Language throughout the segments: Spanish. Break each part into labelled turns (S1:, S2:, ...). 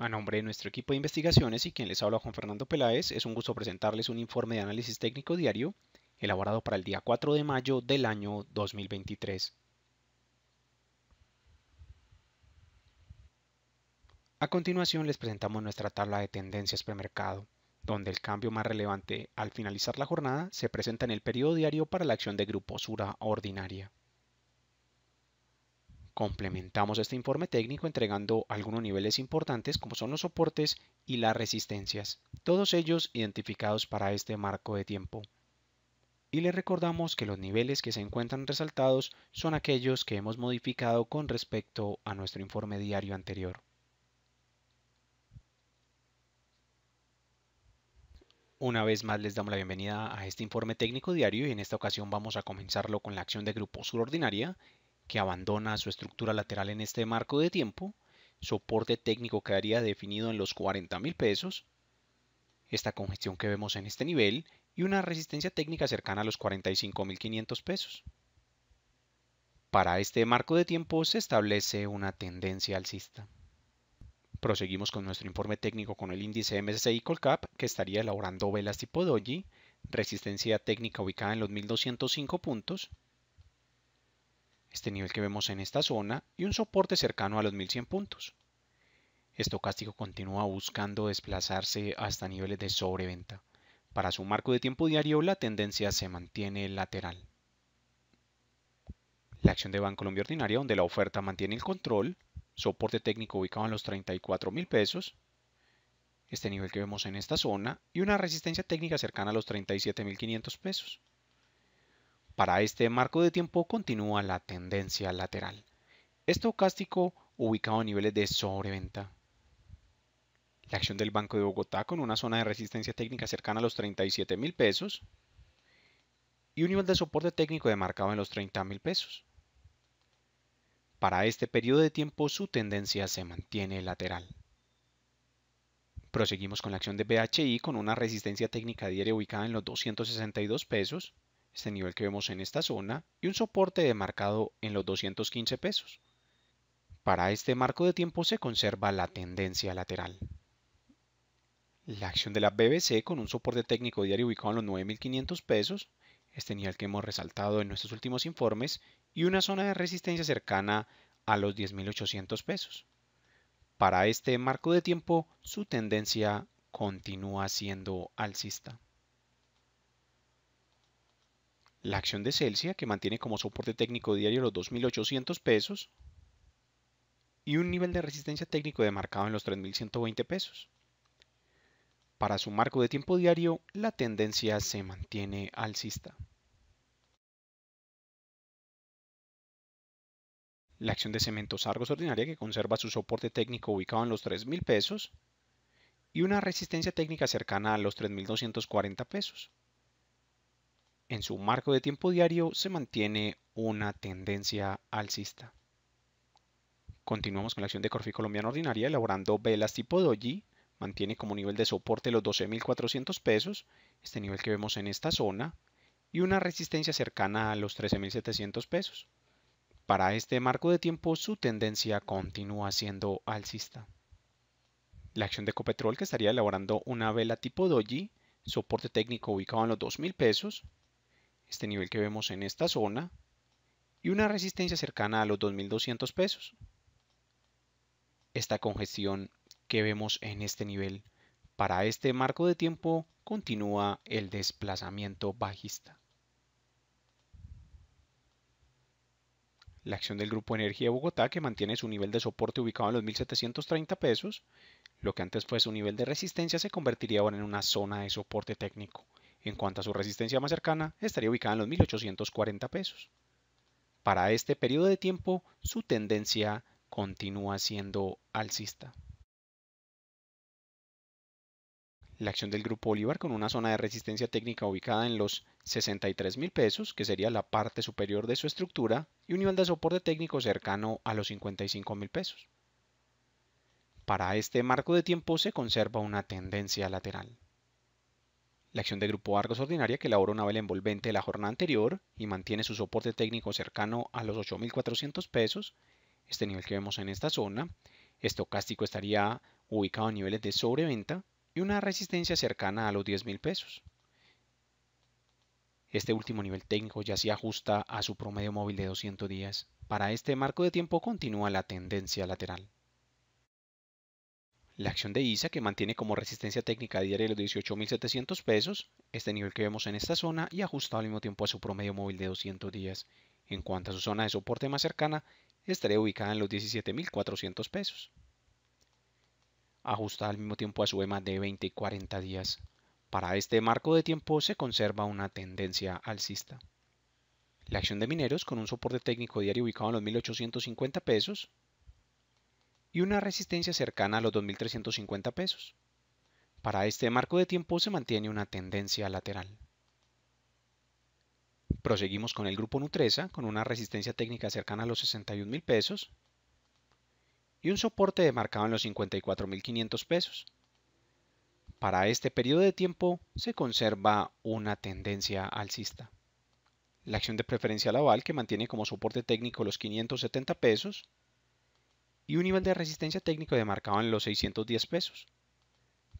S1: A nombre de nuestro equipo de investigaciones y quien les habla Juan Fernando Peláez, es un gusto presentarles un informe de análisis técnico diario elaborado para el día 4 de mayo del año 2023. A continuación les presentamos nuestra tabla de tendencias premercado, donde el cambio más relevante al finalizar la jornada se presenta en el periodo diario para la acción de Grupo Sura ordinaria. Complementamos este informe técnico entregando algunos niveles importantes como son los soportes y las resistencias, todos ellos identificados para este marco de tiempo. Y les recordamos que los niveles que se encuentran resaltados son aquellos que hemos modificado con respecto a nuestro informe diario anterior. Una vez más les damos la bienvenida a este informe técnico diario y en esta ocasión vamos a comenzarlo con la acción de grupo subordinaria que abandona su estructura lateral en este marco de tiempo, soporte técnico quedaría definido en los 40,000 pesos, esta congestión que vemos en este nivel y una resistencia técnica cercana a los 45,500 pesos. Para este marco de tiempo se establece una tendencia alcista. Proseguimos con nuestro informe técnico con el índice MSCI Colcap que estaría elaborando velas tipo Doji, resistencia técnica ubicada en los 1205 puntos, este nivel que vemos en esta zona, y un soporte cercano a los 1100 puntos. Estocástico continúa buscando desplazarse hasta niveles de sobreventa. Para su marco de tiempo diario, la tendencia se mantiene lateral. La acción de Banco Colombia Ordinaria, donde la oferta mantiene el control, soporte técnico ubicado en los 34 mil pesos, este nivel que vemos en esta zona, y una resistencia técnica cercana a los 37 mil 500 pesos. Para este marco de tiempo continúa la tendencia lateral. Estocástico ubicado a niveles de sobreventa. La acción del Banco de Bogotá con una zona de resistencia técnica cercana a los 37 mil pesos y un nivel de soporte técnico demarcado en los 30 mil pesos. Para este periodo de tiempo su tendencia se mantiene lateral. Proseguimos con la acción de BHI con una resistencia técnica diaria ubicada en los 262 pesos este nivel que vemos en esta zona, y un soporte demarcado en los 215 pesos. Para este marco de tiempo se conserva la tendencia lateral. La acción de la BBC con un soporte técnico diario ubicado en los 9.500 pesos, este nivel que hemos resaltado en nuestros últimos informes, y una zona de resistencia cercana a los 10.800 pesos. Para este marco de tiempo, su tendencia continúa siendo alcista la acción de Celsia, que mantiene como soporte técnico diario los 2.800 pesos, y un nivel de resistencia técnico demarcado en los 3.120 pesos. Para su marco de tiempo diario, la tendencia se mantiene alcista. La acción de Cementos Argos Ordinaria, que conserva su soporte técnico ubicado en los 3.000 pesos, y una resistencia técnica cercana a los 3.240 pesos en su marco de tiempo diario se mantiene una tendencia alcista. Continuamos con la acción de Corfi Colombiana Ordinaria elaborando velas tipo doji. Mantiene como nivel de soporte los 12.400 pesos, este nivel que vemos en esta zona, y una resistencia cercana a los 13.700 pesos. Para este marco de tiempo su tendencia continúa siendo alcista. La acción de Copetrol que estaría elaborando una vela tipo doji, soporte técnico ubicado en los 2.000 pesos, este nivel que vemos en esta zona, y una resistencia cercana a los 2.200 pesos. Esta congestión que vemos en este nivel para este marco de tiempo continúa el desplazamiento bajista. La acción del Grupo Energía de Bogotá que mantiene su nivel de soporte ubicado en los 1.730 pesos, lo que antes fue su nivel de resistencia se convertiría ahora en una zona de soporte técnico en cuanto a su resistencia más cercana, estaría ubicada en los 1840 pesos. Para este periodo de tiempo, su tendencia continúa siendo alcista. La acción del grupo Bolívar con una zona de resistencia técnica ubicada en los 63 mil pesos, que sería la parte superior de su estructura, y un nivel de soporte técnico cercano a los 55 mil pesos. Para este marco de tiempo se conserva una tendencia lateral. La acción de grupo Argos ordinaria que elabora una vela envolvente de la jornada anterior y mantiene su soporte técnico cercano a los 8.400 pesos, este nivel que vemos en esta zona, estocástico estaría ubicado a niveles de sobreventa y una resistencia cercana a los 10.000 pesos. Este último nivel técnico ya se ajusta a su promedio móvil de 200 días. Para este marco de tiempo continúa la tendencia lateral la acción de ISA que mantiene como resistencia técnica diaria los 18.700 pesos, este nivel que vemos en esta zona y ajustado al mismo tiempo a su promedio móvil de 200 días. En cuanto a su zona de soporte más cercana, estaría ubicada en los 17.400 pesos. Ajustada al mismo tiempo a su EMA de 20 y 40 días. Para este marco de tiempo se conserva una tendencia alcista. La acción de mineros con un soporte técnico diario ubicado en los 1.850 pesos, y una resistencia cercana a los 2.350 pesos. Para este marco de tiempo se mantiene una tendencia lateral. Proseguimos con el grupo Nutresa con una resistencia técnica cercana a los 61.000 mil pesos y un soporte demarcado en los 54.500 pesos. Para este periodo de tiempo se conserva una tendencia alcista. La acción de preferencia laval que mantiene como soporte técnico los 570 pesos y un nivel de resistencia técnico de en los 610 pesos.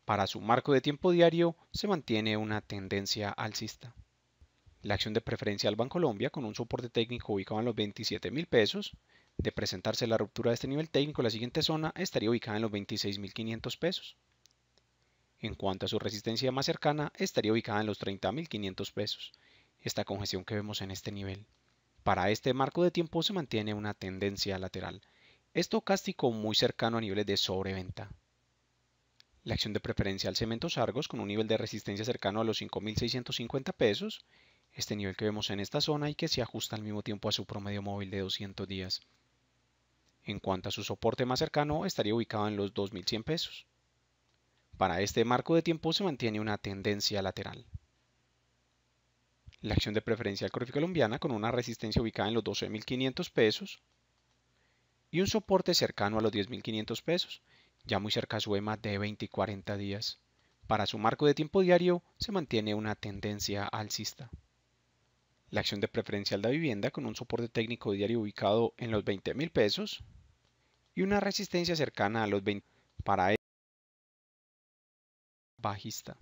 S1: Para su marco de tiempo diario se mantiene una tendencia alcista. La acción de preferencia al Colombia, con un soporte técnico ubicado en los 27 mil pesos. De presentarse la ruptura de este nivel técnico, la siguiente zona estaría ubicada en los 26.500 pesos. En cuanto a su resistencia más cercana, estaría ubicada en los 30.500 pesos, esta congestión que vemos en este nivel. Para este marco de tiempo se mantiene una tendencia lateral estocástico muy cercano a niveles de sobreventa. La acción de preferencia al cemento Argos con un nivel de resistencia cercano a los 5.650 pesos, este nivel que vemos en esta zona y que se ajusta al mismo tiempo a su promedio móvil de 200 días. En cuanto a su soporte más cercano, estaría ubicado en los 2.100 pesos. Para este marco de tiempo se mantiene una tendencia lateral. La acción de preferencial Corfi Colombiana con una resistencia ubicada en los 12.500 pesos, y un soporte cercano a los 10.500 pesos, ya muy cerca a su EMA de 20 y 40 días. Para su marco de tiempo diario se mantiene una tendencia alcista. La acción de preferencial de vivienda con un soporte técnico diario ubicado en los 20.000 pesos y una resistencia cercana a los 20 para bajista.